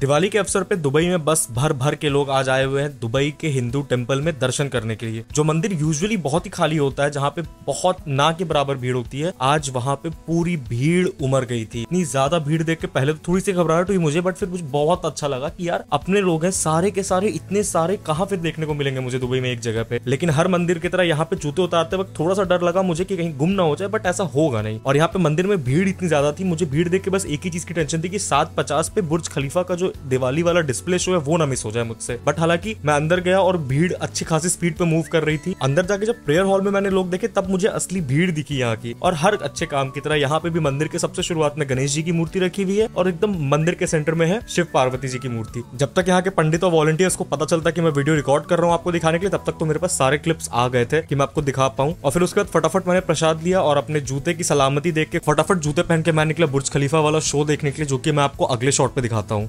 दिवाली के अवसर पे दुबई में बस भर भर के लोग आज आए हुए हैं दुबई के हिंदू टेम्पल में दर्शन करने के लिए जो मंदिर यूजुअली बहुत ही खाली होता है जहाँ पे बहुत ना के बराबर भीड़ होती है आज वहाँ पे पूरी भीड़ उमर गई थी इतनी ज्यादा भीड़ देख के पहले तो थोड़ी सी घबराहट हुई मुझे बट फिर मुझे बहुत अच्छा लगा कि यार अपने लोग हैं सारे के सारे इतने सारे कहाँ फिर देखने को मिलेंगे मुझे दुबई में एक जगह पे लेकिन हर मंदिर की तरह यहाँ पे जूते उतारते वक्त थोड़ा सा डर लगा मुझे की कहीं गुम ना हो जाए बट ऐसा होगा नहीं और यहाँ पे मंदिर में भीड़ इतनी ज्यादा थी मुझे भीड़ देख के बस एक ही चीज की टेंशन थी कि सात पचास पे बुर्ज खलीफा का जो दिवाली वाला डिस्प्ले शो है वो ना मिस हो जाए मुझसे बट हालांकि मैं अंदर गया और भीड़ अच्छी खासी स्पीड पे मूव कर रही थी अंदर जाके जब प्रेयर हॉल में मैंने लोग देखे तब मुझे असली भीड़ दिखी यहाँ की और हर अच्छे काम की तरह यहाँ पे भी मंदिर के सबसे शुरुआत में गणेश जी की मूर्ति रखी हुई है और एकदम मंदिर के सेंटर में है शिव पार्वती जी की मूर्ति जब तक यहाँ के पंडित और वॉलंटियर्स को पता चलता कि मैं वीडियो रिकॉर्ड कर रहा हूँ आपको दिखाने के लिए तब तक तो मेरे पास सारे क्लिप्स आ गए थे कि मैं आपको दिखा पाऊँ और फिर उसके बाद फटाफट मैंने प्रसाद लिया और अपने जूते की सलामती देख के फटाफट जूते पहन के मैं निकला बुर्ज खलीफा वाला शो देखने के लिए जो कि मैं आपको अगले शॉट पे दिखाता हूँ